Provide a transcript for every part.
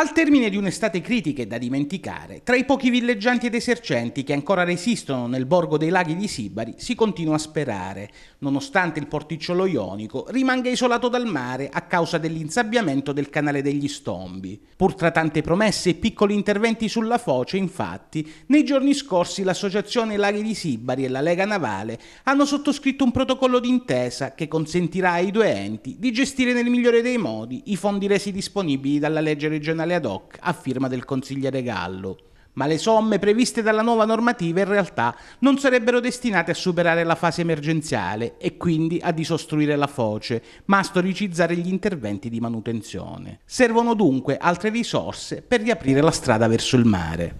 Al termine di un'estate critica e da dimenticare, tra i pochi villeggianti ed esercenti che ancora resistono nel borgo dei laghi di Sibari si continua a sperare, nonostante il porticciolo ionico rimanga isolato dal mare a causa dell'insabbiamento del canale degli Stombi. Pur tra tante promesse e piccoli interventi sulla foce, infatti, nei giorni scorsi l'associazione Laghi di Sibari e la Lega Navale hanno sottoscritto un protocollo d'intesa che consentirà ai due enti di gestire nel migliore dei modi i fondi resi disponibili dalla legge regionale fiscale ad hoc a firma del consigliere Gallo. Ma le somme previste dalla nuova normativa in realtà non sarebbero destinate a superare la fase emergenziale e quindi a disostruire la foce, ma a storicizzare gli interventi di manutenzione. Servono dunque altre risorse per riaprire la strada verso il mare.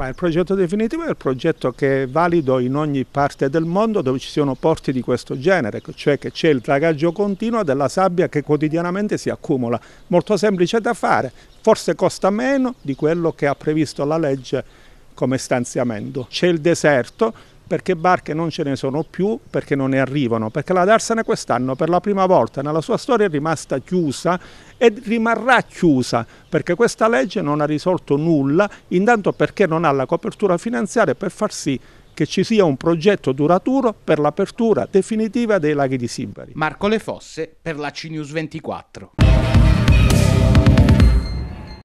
Ma il progetto definitivo è il progetto che è valido in ogni parte del mondo dove ci siano porti di questo genere, cioè che c'è il dragaggio continuo della sabbia che quotidianamente si accumula. Molto semplice da fare, forse costa meno di quello che ha previsto la legge come stanziamento. C'è il deserto, perché barche non ce ne sono più, perché non ne arrivano, perché la Darsene quest'anno per la prima volta nella sua storia è rimasta chiusa e rimarrà chiusa perché questa legge non ha risolto nulla, intanto perché non ha la copertura finanziaria per far sì che ci sia un progetto duraturo per l'apertura definitiva dei laghi di Sibari. Marco Le Fosse per la CNews 24.